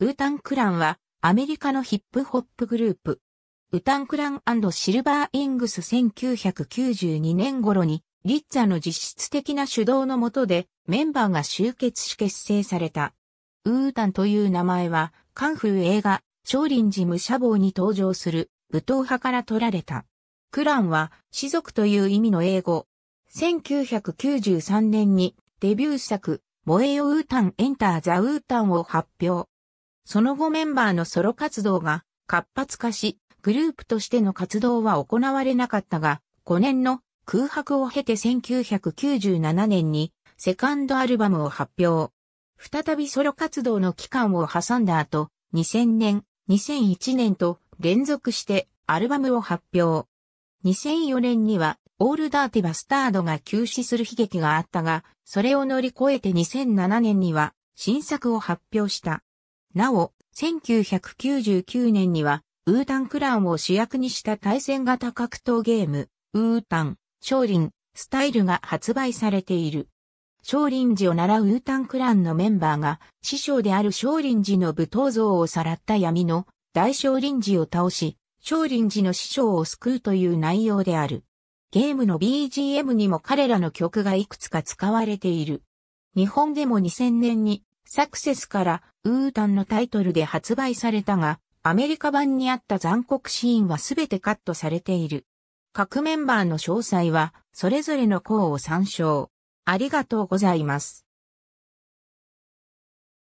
ウータンクランはアメリカのヒップホップグループ。ウタンクランシルバーイングス1992年頃にリッツァの実質的な主導のもとでメンバーが集結し結成された。ウータンという名前はカンフー映画少林寺武者坊に登場する武闘派から取られた。クランは士族という意味の英語。1993年にデビュー作、燃えよウータンエンターザウータンを発表。その後メンバーのソロ活動が活発化し、グループとしての活動は行われなかったが、5年の空白を経て1997年にセカンドアルバムを発表。再びソロ活動の期間を挟んだ後、2000年、2001年と連続してアルバムを発表。2004年にはオールダーティバスタードが休止する悲劇があったが、それを乗り越えて2007年には新作を発表した。なお、1999年には、ウータンクランを主役にした対戦型格闘ゲーム、ウータン、少林、スタイルが発売されている。少林寺を習うウータンクランのメンバーが、師匠である少林寺の武闘像をさらった闇の大少林寺を倒し、少林寺の師匠を救うという内容である。ゲームの BGM にも彼らの曲がいくつか使われている。日本でも2000年にサクセスからウータンのタイトルで発売されたが、アメリカ版にあった残酷シーンはすべてカットされている。各メンバーの詳細は、それぞれの項を参照。ありがとうございます。